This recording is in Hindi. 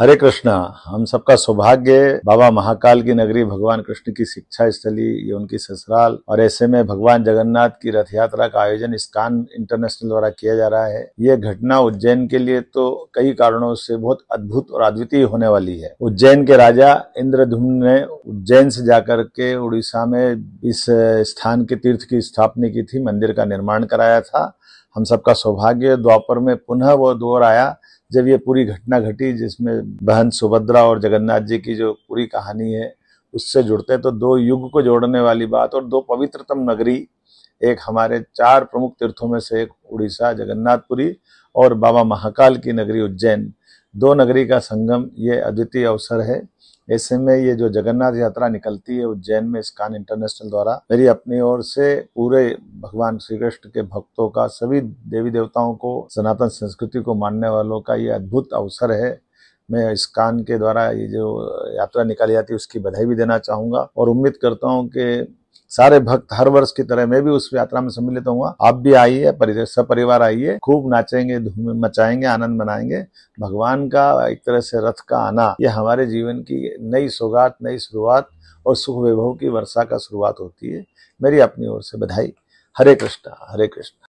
हरे कृष्ण हम सबका सौभाग्य बाबा महाकाल की नगरी भगवान कृष्ण की शिक्षा स्थली ये उनकी ससुराल और ऐसे में भगवान जगन्नाथ की रथ यात्रा का आयोजन स्कान इंटरनेशनल द्वारा किया जा रहा है ये घटना उज्जैन के लिए तो कई कारणों से बहुत अद्भुत और अद्वितीय होने वाली है उज्जैन के राजा इंद्र ने उज्जैन से जाकर के उड़ीसा में इस स्थान के तीर्थ की स्थापना की थी मंदिर का निर्माण कराया था हम सबका सौभाग्य द्वापर में पुनः वो दौर आया जब ये पूरी घटना घटी जिसमें बहन सुभद्रा और जगन्नाथ जी की जो पूरी कहानी है उससे जुड़ते तो दो युग को जोड़ने वाली बात और दो पवित्रतम नगरी एक हमारे चार प्रमुख तीर्थों में से एक उड़ीसा जगन्नाथपुरी और बाबा महाकाल की नगरी उज्जैन दो नगरी का संगम ये अद्वितीय अवसर है ऐसे में ये जो जगन्नाथ यात्रा निकलती है उज्जैन में स्कान इंटरनेशनल द्वारा मेरी अपनी ओर से पूरे भगवान श्री कृष्ण के भक्तों का सभी देवी देवताओं को सनातन संस्कृति को मानने वालों का ये अद्भुत अवसर है मैं स्कान के द्वारा ये जो यात्रा निकाली जाती है उसकी बधाई भी देना चाहूँगा और उम्मीद करता हूँ कि सारे भक्त हर वर्ष की तरह मैं भी उस यात्रा में सम्मिलित हूँ आप भी आइए सपरिवार आइए खूब नाचेंगे धूम मचाएंगे आनंद मनाएंगे भगवान का एक तरह से रथ का आना यह हमारे जीवन की नई सौगात नई शुरुआत और सुख वैभव की वर्षा का शुरुआत होती है मेरी अपनी ओर से बधाई हरे कृष्णा हरे कृष्णा